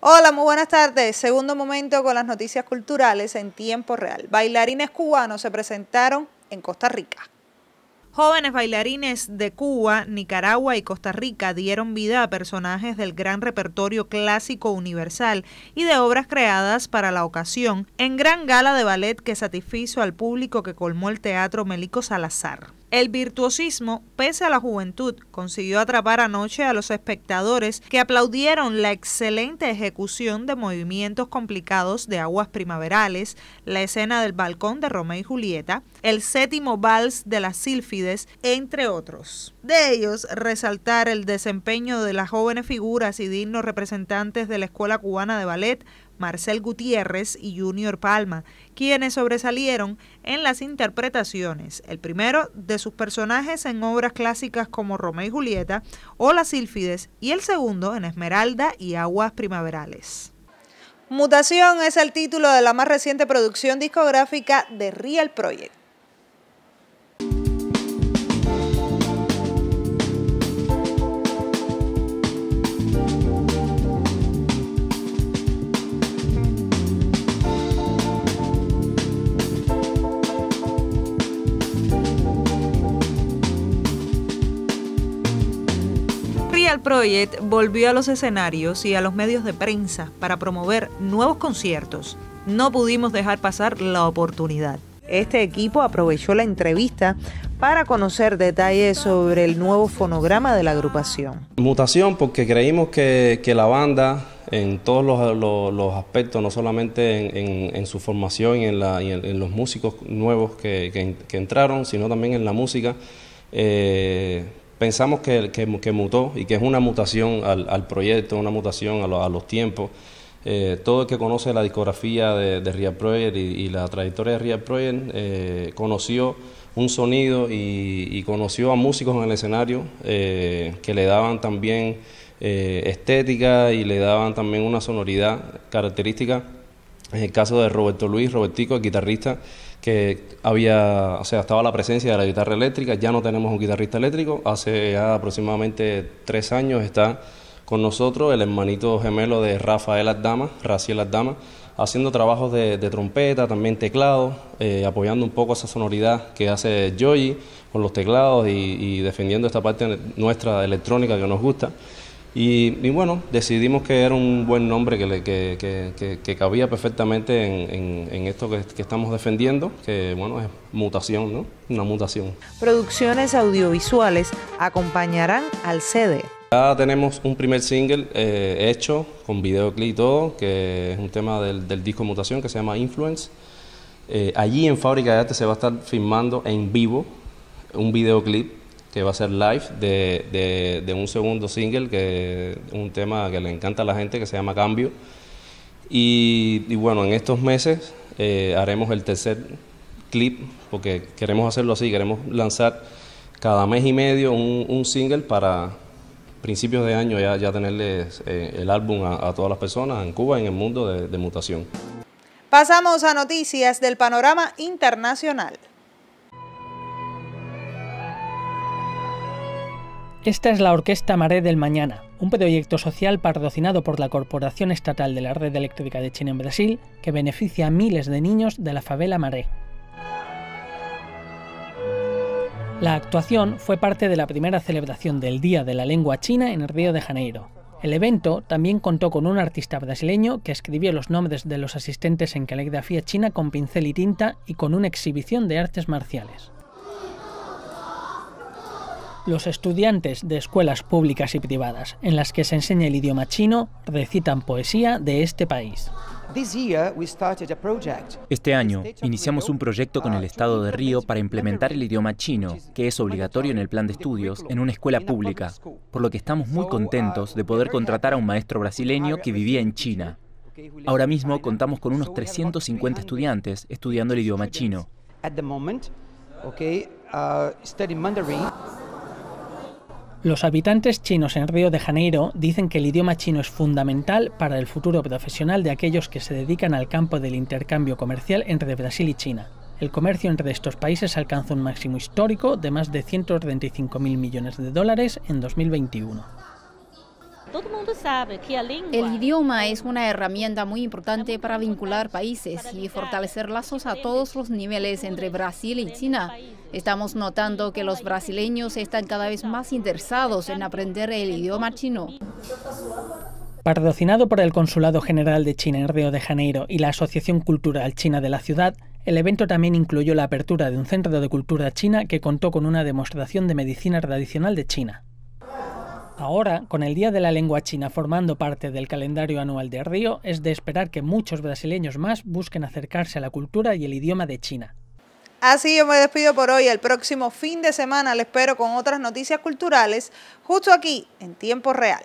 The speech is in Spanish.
Hola, muy buenas tardes. Segundo momento con las noticias culturales en tiempo real. Bailarines cubanos se presentaron en Costa Rica. Jóvenes bailarines de Cuba, Nicaragua y Costa Rica dieron vida a personajes del gran repertorio clásico universal y de obras creadas para la ocasión en gran gala de ballet que satisfizo al público que colmó el Teatro Melico Salazar. El virtuosismo, pese a la juventud, consiguió atrapar anoche a los espectadores que aplaudieron la excelente ejecución de movimientos complicados de aguas primaverales, la escena del balcón de Romeo y Julieta, el séptimo vals de las sílfides, entre otros. De ellos, resaltar el desempeño de las jóvenes figuras y dignos representantes de la Escuela Cubana de Ballet, Marcel Gutiérrez y Junior Palma, quienes sobresalieron en las interpretaciones, el primero de sus personajes en obras clásicas como Romeo y Julieta o Las Sílfides y el segundo en Esmeralda y Aguas Primaverales. Mutación es el título de la más reciente producción discográfica de Real Project. Al Project volvió a los escenarios y a los medios de prensa para promover nuevos conciertos. No pudimos dejar pasar la oportunidad. Este equipo aprovechó la entrevista para conocer detalles sobre el nuevo fonograma de la agrupación. Mutación porque creímos que, la banda en todos los, aspectos, no solamente en, su formación y en, los músicos nuevos que, entraron, sino también en la música, eh, pensamos que, que, mutó y que es una mutación al, al proyecto, una mutación a, los tiempos. Eh, todo el que conoce la discografía de, de Real y, la trayectoria de Real Project eh, conoció un sonido y, conoció a músicos en el escenario eh, que le daban también estética y le daban también una sonoridad característica en el caso de Roberto Luis, Robertico, el guitarrista, que había, o sea, estaba la presencia de la guitarra eléctrica, ya no tenemos un guitarrista eléctrico, hace aproximadamente tres años está con nosotros el hermanito gemelo de Rafael Ardama, Raciel damas haciendo trabajos de, trompeta, también teclado, eh, apoyando un poco esa sonoridad que hace Joey con los teclados y defendiendo esta parte nuestra electrónica que nos gusta. Y, bueno, decidimos que era un buen nombre que, cabía perfectamente en, esto que, estamos defendiendo, que bueno, es mutación, ¿no? Una mutación. Producciones audiovisuales acompañarán al CD. Ya tenemos un primer single eh, hecho con videoclip y todo, que es un tema del, del disco Mutación que se llama Influence. Eh, allí en Fábrica de Arte se va a estar filmando en vivo un videoclip que va a ser live de, de, un segundo single, que un tema que le encanta a la gente, que se llama Cambio. Y, bueno, en estos meses eh, haremos el tercer clip, porque queremos hacerlo así, queremos lanzar cada mes y medio un, single para principios de año ya, ya tenerles eh, el álbum a, todas las personas en Cuba y en el mundo de mutación. Pasamos a noticias del panorama internacional. Esta es la Orquesta Maré del Mañana, un proyecto social patrocinado por la Corporación Estatal de la Red Eléctrica de China en Brasil que beneficia a miles de niños de la favela Maré. La actuación fue parte de la primera celebración del Día de la Lengua China en el Río de Janeiro. El evento también contó con un artista brasileño que escribió los nombres de los asistentes en caligrafía china con pincel y tinta y con una exhibición de artes marciales. Los estudiantes de escuelas públicas y privadas en las que se enseña el idioma chino recitan poesía de este país. Este año iniciamos un proyecto con el Estado de Río para implementar el idioma chino, que es obligatorio en el plan de estudios, en una escuela pública, por lo que estamos muy contentos de poder contratar a un maestro brasileño que vivía en China. Ahora mismo contamos con unos 350 estudiantes estudiando el idioma chino. Los habitantes chinos en Río de Janeiro dicen que el idioma chino es fundamental para el futuro profesional de aquellos que se dedican al campo del intercambio comercial entre Brasil y China. El comercio entre estos países alcanza un máximo histórico de más de 135.000 millones de dólares en 2021. El idioma es una herramienta muy importante para vincular países y fortalecer lazos a todos los niveles entre Brasil y China. Estamos notando que los brasileños están cada vez más interesados en aprender el idioma chino. Patrocinado por el Consulado General de China en Río de Janeiro y la Asociación Cultural China de la ciudad, el evento también incluyó la apertura de un centro de cultura china que contó con una demostración de medicina tradicional de China. Ahora, con el Día de la Lengua China formando parte del calendario anual de Río, es de esperar que muchos brasileños más busquen acercarse a la cultura y el idioma de China. Así yo me despido por hoy. El próximo fin de semana les espero con otras noticias culturales, justo aquí, en tiempo real.